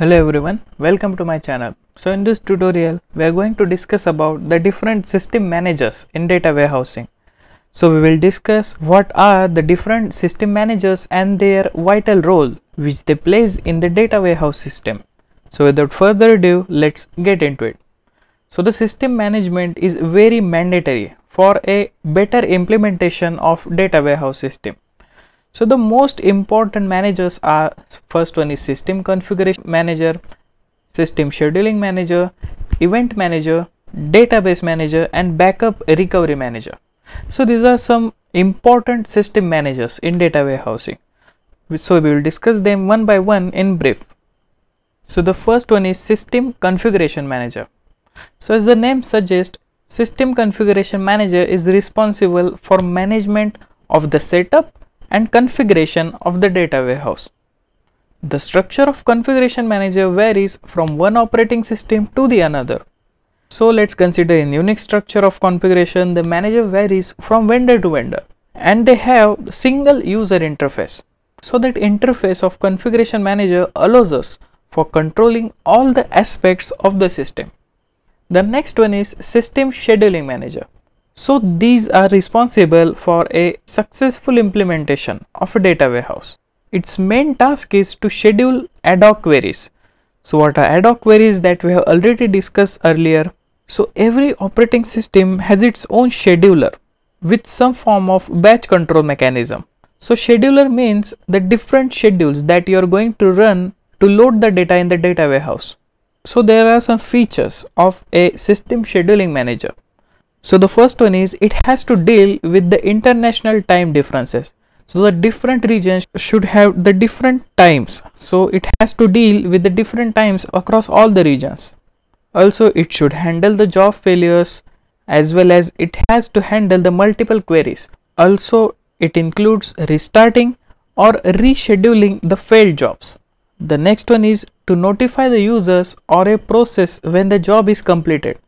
Hello everyone, welcome to my channel. So in this tutorial, we are going to discuss about the different system managers in data warehousing. So we will discuss what are the different system managers and their vital role which they plays in the data warehouse system. So without further ado, let's get into it. So the system management is very mandatory for a better implementation of data warehouse system. So the most important managers are first one is system configuration manager, system scheduling manager, event manager, database manager and backup recovery manager. So these are some important system managers in data warehousing. So we will discuss them one by one in brief. So the first one is system configuration manager. So as the name suggests, system configuration manager is responsible for management of the setup and configuration of the data warehouse. The structure of configuration manager varies from one operating system to the another. So let's consider in Unix structure of configuration, the manager varies from vendor to vendor and they have single user interface. So that interface of configuration manager allows us for controlling all the aspects of the system. The next one is system scheduling manager. So these are responsible for a successful implementation of a data warehouse. Its main task is to schedule ad hoc queries. So what are ad hoc queries that we have already discussed earlier? So every operating system has its own scheduler with some form of batch control mechanism. So scheduler means the different schedules that you are going to run to load the data in the data warehouse. So there are some features of a system scheduling manager. So the first one is it has to deal with the international time differences. So the different regions should have the different times. So it has to deal with the different times across all the regions. Also it should handle the job failures as well as it has to handle the multiple queries. Also it includes restarting or rescheduling the failed jobs. The next one is to notify the users or a process when the job is completed.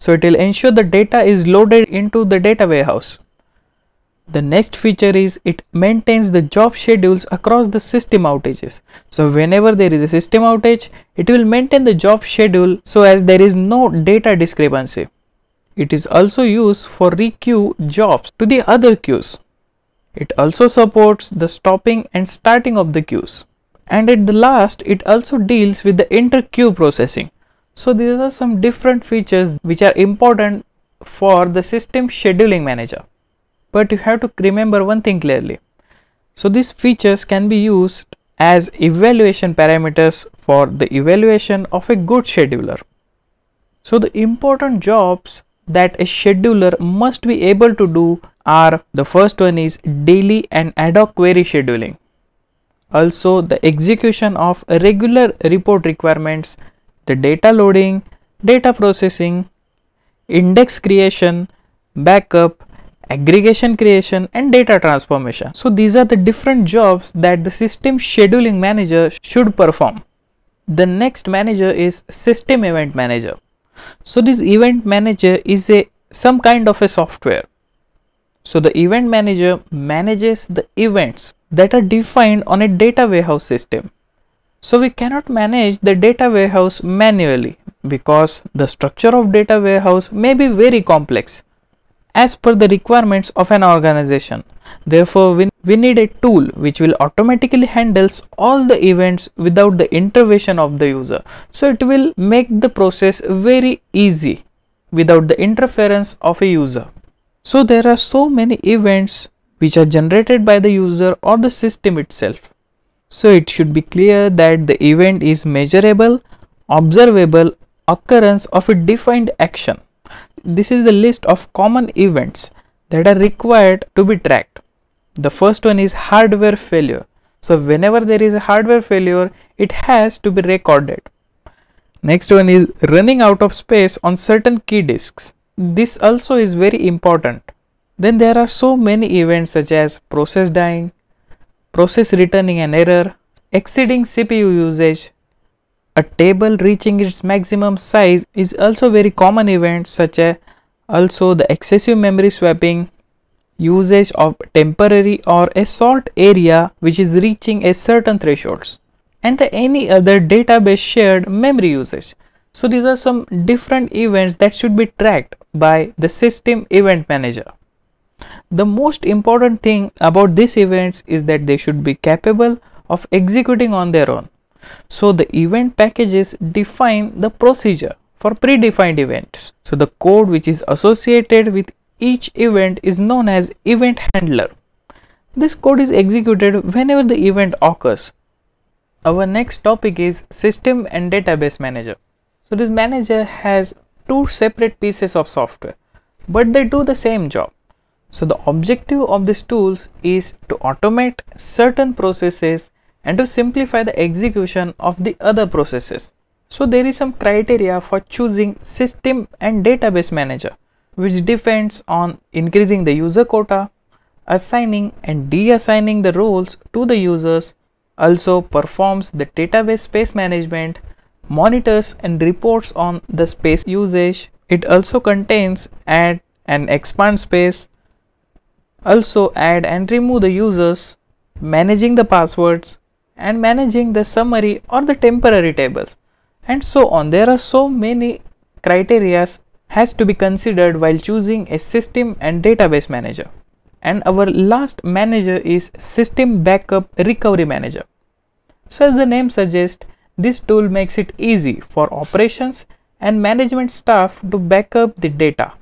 So it will ensure the data is loaded into the data warehouse. The next feature is it maintains the job schedules across the system outages. So whenever there is a system outage, it will maintain the job schedule so as there is no data discrepancy. It is also used for requeue jobs to the other queues. It also supports the stopping and starting of the queues. And at the last, it also deals with the inter-queue processing. So these are some different features which are important for the system scheduling manager. But you have to remember one thing clearly. So these features can be used as evaluation parameters for the evaluation of a good scheduler. So the important jobs that a scheduler must be able to do are the first one is daily and ad hoc query scheduling. Also the execution of regular report requirements the data loading, data processing, index creation, backup, aggregation creation and data transformation. So these are the different jobs that the system scheduling manager should perform. The next manager is system event manager. So this event manager is a some kind of a software. So the event manager manages the events that are defined on a data warehouse system. So we cannot manage the data warehouse manually because the structure of data warehouse may be very complex as per the requirements of an organization. Therefore, we, need a tool which will automatically handles all the events without the intervention of the user. So it will make the process very easy without the interference of a user. So there are so many events which are generated by the user or the system itself. So it should be clear that the event is measurable, observable occurrence of a defined action. This is the list of common events that are required to be tracked. The first one is hardware failure. So whenever there is a hardware failure, it has to be recorded. Next one is running out of space on certain key disks. This also is very important. Then there are so many events such as process dying, process returning an error, exceeding CPU usage. A table reaching its maximum size is also very common event such as also the excessive memory swapping, usage of temporary or a short area which is reaching a certain thresholds and the any other database shared memory usage. So these are some different events that should be tracked by the system event manager. The most important thing about these events is that they should be capable of executing on their own. So the event packages define the procedure for predefined events. So the code which is associated with each event is known as event handler. This code is executed whenever the event occurs. Our next topic is system and database manager. So this manager has two separate pieces of software, but they do the same job. So the objective of these tools is to automate certain processes and to simplify the execution of the other processes. So there is some criteria for choosing system and database manager which depends on increasing the user quota, assigning and deassigning the roles to the users, also performs the database space management, monitors and reports on the space usage. It also contains add and expand space, also add and remove the users, managing the passwords and managing the summary or the temporary tables and so on. There are so many criterias has to be considered while choosing a system and database manager. And our last manager is System Backup Recovery Manager. So as the name suggests, this tool makes it easy for operations and management staff to backup the data.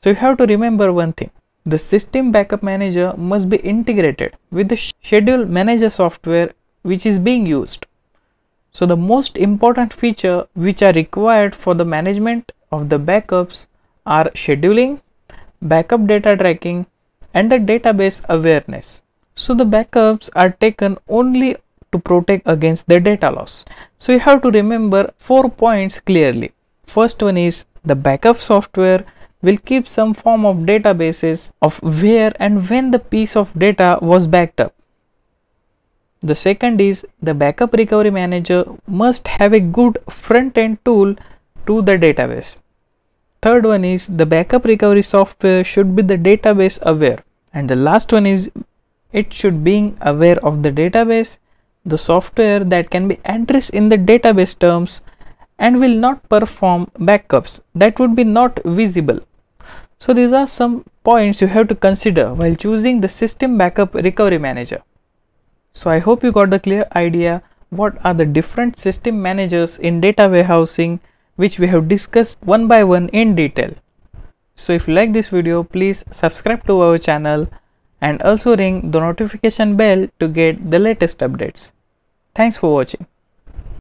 So you have to remember one thing. The system backup manager must be integrated with the schedule manager software which is being used. So the most important feature which are required for the management of the backups are scheduling, backup data tracking and the database awareness. So the backups are taken only to protect against the data loss. So you have to remember four points clearly. First one is the backup software will keep some form of databases of where and when the piece of data was backed up. The second is the backup recovery manager must have a good front end tool to the database. Third one is the backup recovery software should be the database aware. And the last one is it should being aware of the database, the software that can be addressed in the database terms and will not perform backups that would be not visible so these are some points you have to consider while choosing the system backup recovery manager. So I hope you got the clear idea what are the different system managers in data warehousing which we have discussed one by one in detail. So if you like this video please subscribe to our channel and also ring the notification bell to get the latest updates. Thanks for watching.